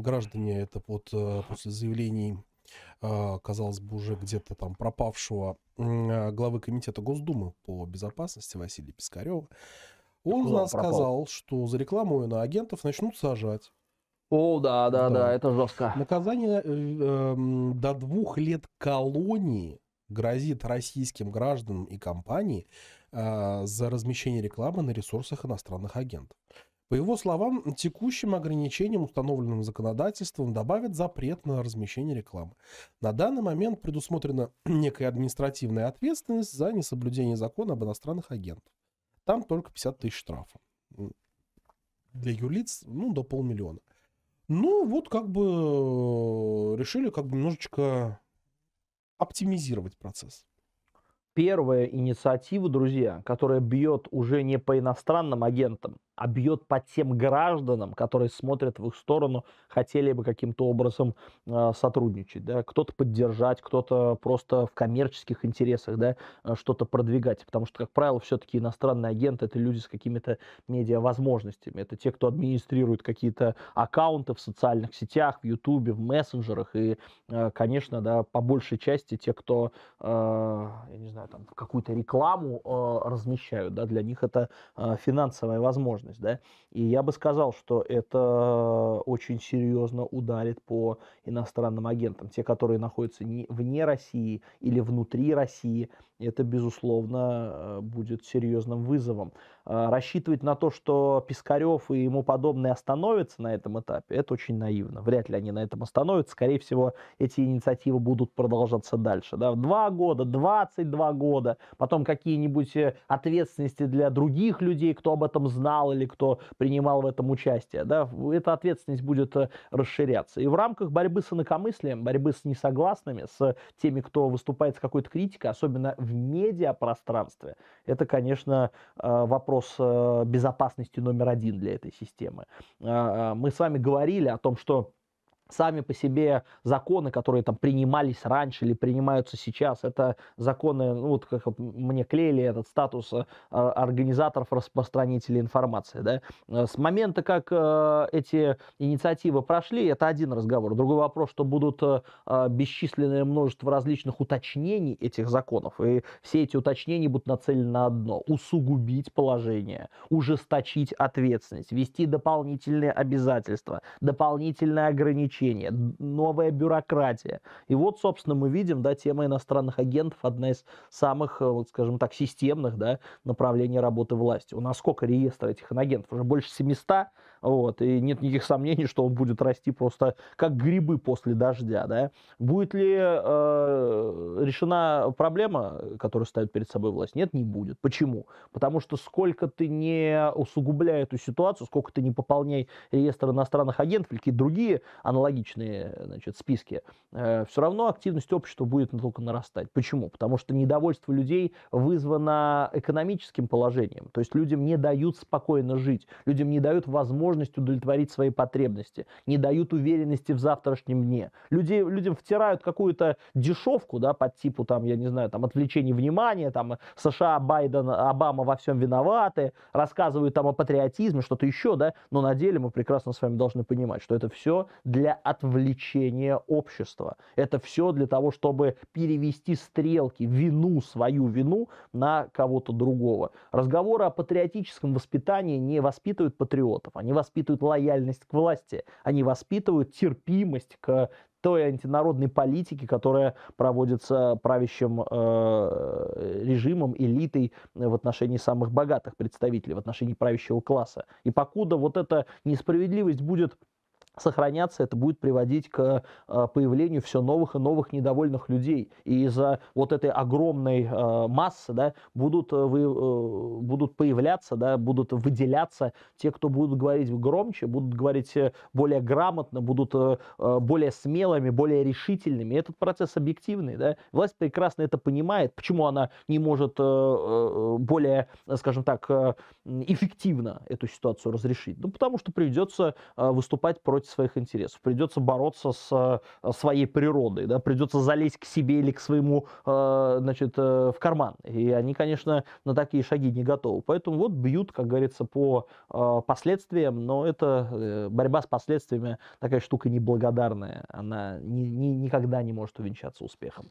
граждане, это вот э, после заявлений, э, казалось бы, уже где-то там пропавшего э, главы Комитета Госдумы по безопасности Василия Пискарева, он Куда сказал, что за рекламу на агентов начнут сажать. О, да, да, да, да, это жестко. Наказание э, до двух лет колонии грозит российским гражданам и компании э, за размещение рекламы на ресурсах иностранных агентов. По его словам, текущим ограничениям, установленным законодательством, добавят запрет на размещение рекламы. На данный момент предусмотрена некая административная ответственность за несоблюдение закона об иностранных агентах. Там только 50 тысяч штрафа. Для юрлиц, ну, до полмиллиона. Ну, вот как бы э, решили как бы немножечко оптимизировать процесс первая инициатива, друзья, которая бьет уже не по иностранным агентам, а бьет по тем гражданам, которые смотрят в их сторону, хотели бы каким-то образом э, сотрудничать, да, кто-то поддержать, кто-то просто в коммерческих интересах, да, а, что-то продвигать, потому что, как правило, все-таки иностранные агенты это люди с какими-то медиа-возможностями, это те, кто администрирует какие-то аккаунты в социальных сетях, в Ютубе, в мессенджерах, и, э, конечно, да, по большей части те, кто, э, я не знаю, там, какую-то рекламу э, размещают, да, для них это э, финансовая возможность, возможность, да, и я бы сказал, что это очень серьезно ударит по иностранным агентам, те, которые находятся не, вне России или внутри России, это, безусловно, э, будет серьезным вызовом. А, рассчитывать на то, что Пискарев и ему подобные остановятся на этом этапе, это очень наивно. Вряд ли они на этом остановятся. Скорее всего, эти инициативы будут продолжаться дальше. Да? Два года, 22 года, потом какие-нибудь э, ответственности для других людей, кто об этом знал или кто принимал в этом участие. Да? Эта ответственность будет э, расширяться. И в рамках борьбы с инакомыслием, борьбы с несогласными, с теми, кто выступает с какой-то критикой, особенно в медиапространстве, это, конечно, а, вопрос вопрос э, безопасности номер один для этой системы. А, а, мы с вами говорили о том, что сами по себе законы, которые там принимались раньше или принимаются сейчас, это законы, ну вот как вот мне клеили этот статус э, организаторов распространителей информации, да, э, с момента, как э, эти инициативы прошли, это один разговор. Другой вопрос, что будут э, э бесчисленное множество различных уточнений этих законов, и все эти уточнения будут нацелены на одно, усугубить положение, ужесточить ответственность, ввести дополнительные обязательства, дополнительные ограничения, обучение, новая бюрократия. И вот, собственно, мы видим, да, тема иностранных агентов одна из самых, э, вот, скажем так, системных, да, направлений работы власти. У нас сколько реестра этих агентов? Уже больше 700, вот, и нет никаких сомнений, что он будет расти просто как грибы после дождя. Да? Будет ли э, решена проблема, которую ставит перед собой власть? Нет, не будет. Почему? Потому что сколько ты не усугубляй эту ситуацию, сколько ты не пополняй реестр иностранных агентов или какие-то другие аналогичные значит, списки, э, все равно активность общества будет только нарастать. Почему? Потому что недовольство людей вызвано экономическим положением. То есть людям не дают спокойно жить, людям не дают возможность возможность удовлетворить свои потребности, не дают уверенности в завтрашнем дне. Людей, людям втирают какую-то дешевку, да, под типу, там, я не знаю, там, отвлечения внимания, там, США, Байден, Обама во всем виноваты, рассказывают там о патриотизме, что-то еще, да, но на деле мы прекрасно с вами должны понимать, что это все для отвлечения общества. Это все для того, чтобы перевести стрелки, вину, свою вину на кого-то другого. Разговоры о патриотическом воспитании не воспитывают патриотов, они воспитывают лояльность к власти, они воспитывают терпимость к той антинародной политике, которая проводится правящим э, режимом, элитой в отношении самых богатых представителей, в отношении правящего класса. И покуда вот эта несправедливость будет сохраняться, это будет приводить к а, появлению все новых и новых недовольных людей. И из-за вот этой огромной а, массы да, будут, а, вы, э, будут появляться, да, будут выделяться те, кто будут говорить громче, будут говорить э, более грамотно, будут э, более смелыми, более решительными. этот процесс объективный. Да? Власть прекрасно это понимает. Почему она не может более, скажем так, эффективно эту ситуацию разрешить? Ну, потому что придется выступать против против своих интересов, придется бороться с э, своей природой, да, придется залезть к себе или к своему, э, значит, э, в карман. И они, конечно, на такие шаги не готовы. Поэтому вот бьют, как говорится, по последствиям, но это борьба с последствиями такая штука неблагодарная, она ни, ни, никогда не может увенчаться успехом.